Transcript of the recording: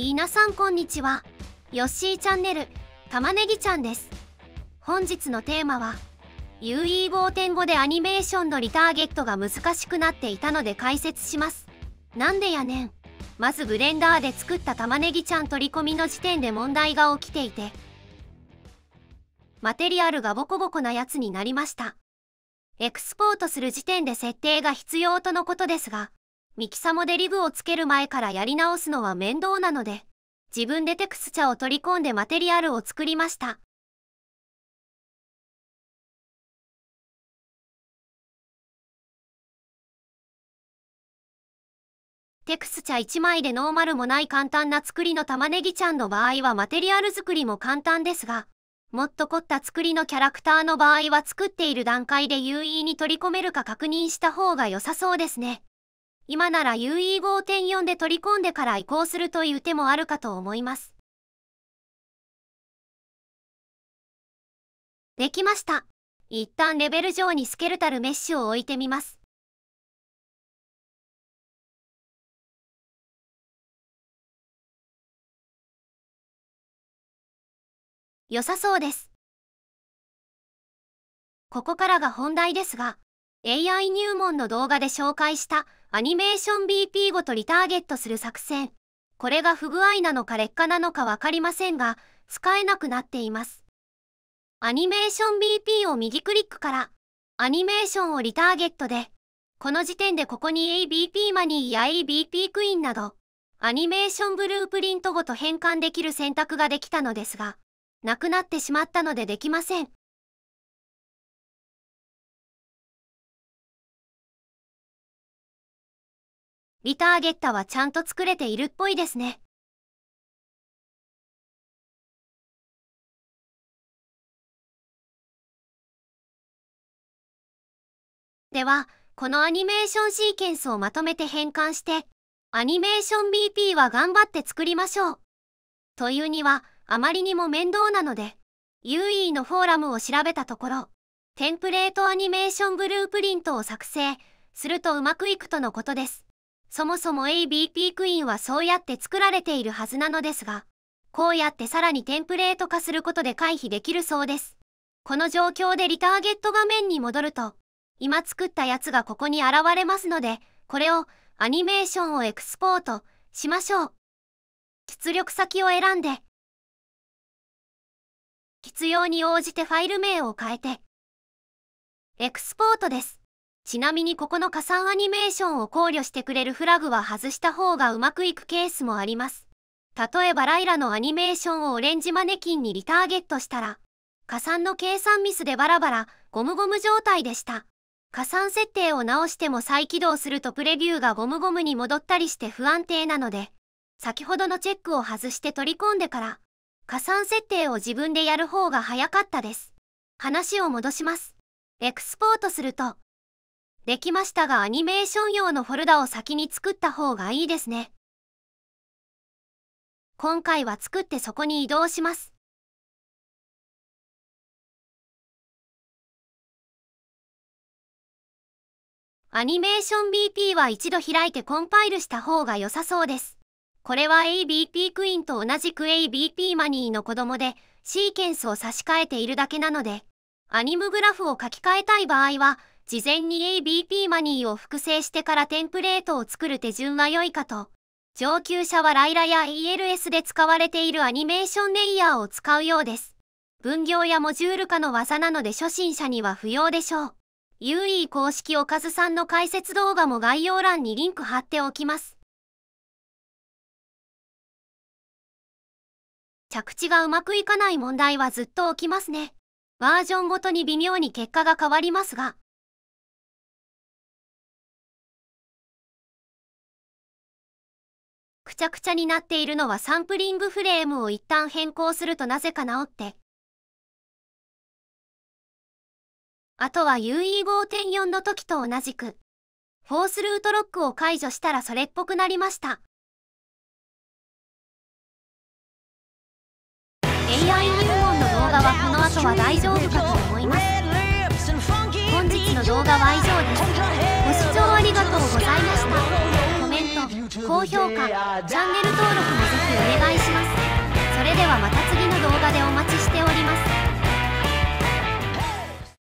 皆さんこんにちはヨッシーチャンネル玉ねぎちゃんです本日のテーマは UE5.5 でアニメーションのリターゲットが難しくなっていたので解説しますなんでやねんまずブレンダーで作った玉ねぎちゃん取り込みの時点で問題が起きていてマテリアルがボコボコなやつになりましたエクスポートする時点で設定が必要とのことですがミキサモでリグをつける前からやり直すのは面倒なので、自分でテクスチャを取り込んでマテリアルを作りました。テクスチャ1枚でノーマルもない簡単な作りの玉ねぎちゃんの場合はマテリアル作りも簡単ですが、もっと凝った作りのキャラクターの場合は作っている段階で UE に取り込めるか確認した方が良さそうですね。今なら UE5.4 で取り込んでから移行するという手もあるかと思います。できました。一旦レベル上にスケルタルメッシュを置いてみます。良さそうです。ここからが本題ですが、AI 入門の動画で紹介したアニメーション BP ごとリターゲットする作戦。これが不具合なのか劣化なのかわかりませんが、使えなくなっています。アニメーション BP を右クリックから、アニメーションをリターゲットで、この時点でここに ABP マニーや ABP クイーンなど、アニメーションブループリントごと変換できる選択ができたのですが、なくなってしまったのでできません。リターゲッタはちゃんと作れているっぽいですね。では、このアニメーションシーケンスをまとめて変換して、アニメーション BP は頑張って作りましょう。というには、あまりにも面倒なので、UE のフォーラムを調べたところ、テンプレートアニメーションブループリントを作成するとうまくいくとのことです。そもそも ABP クイーンはそうやって作られているはずなのですが、こうやってさらにテンプレート化することで回避できるそうです。この状況でリターゲット画面に戻ると、今作ったやつがここに現れますので、これをアニメーションをエクスポートしましょう。出力先を選んで、必要に応じてファイル名を変えて、エクスポートです。ちなみにここの加算アニメーションを考慮してくれるフラグは外した方がうまくいくケースもあります。例えばライラのアニメーションをオレンジマネキンにリターゲットしたら、加算の計算ミスでバラバラ、ゴムゴム状態でした。加算設定を直しても再起動するとプレビューがゴムゴムに戻ったりして不安定なので、先ほどのチェックを外して取り込んでから、加算設定を自分でやる方が早かったです。話を戻します。エクスポートすると、できましたがアニメーション用のフォルダを先に作った方がいいですね。今回は作ってそこに移動します。アニメーション BP は一度開いてコンパイルした方が良さそうです。これは ABP クイーンと同じく ABP マニーの子供で、シーケンスを差し替えているだけなので、アニムグラフを書き換えたい場合は、事前に ABP マニーを複製してからテンプレートを作る手順は良いかと、上級者はライラや ELS で使われているアニメーションレイヤーを使うようです。分業やモジュール化の技なので初心者には不要でしょう。UE 公式おかずさんの解説動画も概要欄にリンク貼っておきます。着地がうまくいかない問題はずっと起きますね。バージョンごとに微妙に結果が変わりますが、くちゃくちゃになっているのはサンプリングフレームを一旦変更するとなぜか治って。あとは UE5.4 の時と同じく、フォースルートロックを解除したらそれっぽくなりました。AI 入門の動画はこの後は大丈夫かと思います。本日の動画は以上です。ご視聴ありがとうございました。高評価チャンネル登録もぜひお願いしますそれではまた次の動画でお待ちしております